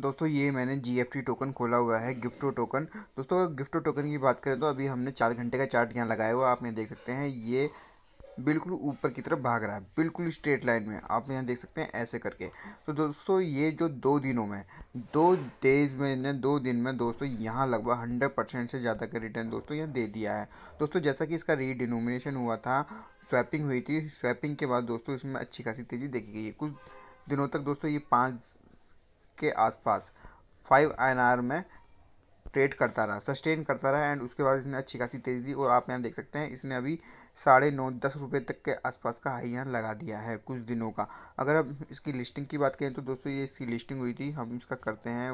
दोस्तों ये मैंने जी टोकन खोला हुआ है गिफ्टो टोकन दोस्तों गिफ्टो टोकन की बात करें तो अभी हमने चार घंटे का चार्ट यहाँ लगाया हुआ आप यहाँ देख सकते हैं ये बिल्कुल ऊपर की तरफ भाग रहा है बिल्कुल स्ट्रेट लाइन में आप यहाँ देख सकते हैं ऐसे करके तो दोस्तों ये जो दो दिनों में दो डेज में दो दिन में दोस्तों यहाँ लगभग हंड्रेड परसेंट से ज़्यादा का रिटर्न दोस्तों यहाँ दे दिया है दोस्तों जैसा कि इसका रीडिनोमिनेशन हुआ था स्वैपिंग हुई थी स्वैपिंग के बाद दोस्तों इसमें अच्छी खासी तेज़ी देखी गई है कुछ दिनों तक दोस्तों ये पाँच के आसपास फाइव आई में ट्रेड करता रहा सस्टेन करता रहा एंड उसके बाद इसने अच्छी खासी तेज़ी दी और आप यहाँ देख सकते हैं इसने अभी साढ़े नौ दस रुपये तक के आसपास का हाई यहाँ लगा दिया है कुछ दिनों का अगर अब इसकी लिस्टिंग की बात करें तो दोस्तों ये इसकी लिस्टिंग हुई थी हम इसका करते हैं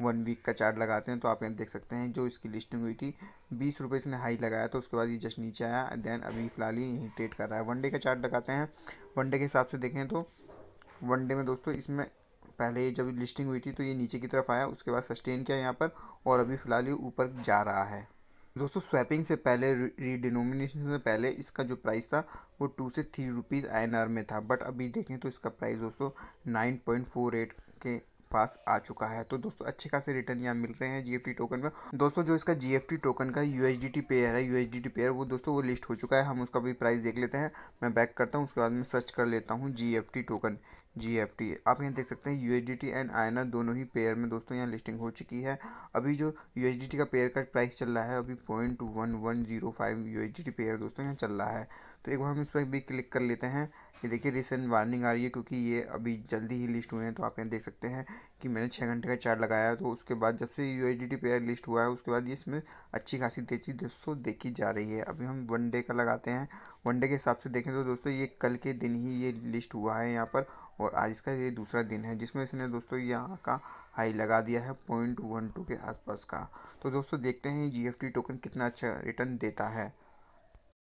वन वीक का चार्ट लगाते हैं तो आप यहाँ देख सकते हैं जो इसकी लिस्टिंग हुई थी बीस रुपये इसने हाई लगाया तो उसके बाद ये जस्ट नीचे आया दैन अभी फ़िलहाल ही यहीं ट्रेड कर रहा है वनडे का चार्ट लगाते हैं वनडे के हिसाब से देखें तो वनडे में दोस्तों इसमें पहले जब लिस्टिंग हुई थी तो ये नीचे की तरफ आया उसके बाद सस्टेन किया यहाँ पर और अभी फ़िलहाल ये ऊपर जा रहा है दोस्तों स्वैपिंग से पहले रीडिनोमिनेशन से पहले इसका जो प्राइस था वो टू से थ्री रुपीज़ आई में था बट अभी देखें तो इसका प्राइस दोस्तों नाइन पॉइंट फोर एट के पास आ चुका है तो दोस्तों अच्छे खासे रिटर्न यहाँ मिल रहे हैं जीएफटी टोकन में दोस्तों जो इसका जीएफटी टोकन का यूएसडीटी पेयर है यूएसडीटी पेयर वो दोस्तों वो लिस्ट हो चुका है हम उसका भी प्राइस देख लेते हैं मैं बैक करता हूँ उसके बाद मैं सर्च कर लेता हूँ GFT token G F T आप यहाँ देख सकते हैं U H D T and I N R दोनों ही पेयर में दोस्तों यहाँ लिस्टिंग हो चुकी है अभी जो यू एच डी टी का पेयर का प्राइस चल रहा है अभी point one one zero five U H D T pair दोस्तों यहाँ चल रहा है तो एक बार हम इस पर भी क्लिक कर लेते हैं ये देखिए रिसेंट वार्निंग आ रही है क्योंकि ये अभी जल्दी ही लिस्ट हुए हैं तो आप यहाँ देख सकते हैं कि मैंने छः घंटे का चार्ट लगाया तो उसके बाद जब से यू पेयर लिस्ट हुआ है उसके बाद ये इसमें अच्छी खासी तेजी दोस्तों देखी जा रही है अभी हम वन डे का लगाते हैं वन डे के हिसाब से देखें तो दोस्तों ये कल के दिन ही ये लिस्ट हुआ है यहाँ पर और आज इसका ये दूसरा दिन है जिसमें इसने दोस्तों यहाँ का हाई लगा दिया है पॉइंट वन टू के आसपास का तो दोस्तों देखते हैं जी टोकन कितना अच्छा रिटर्न देता है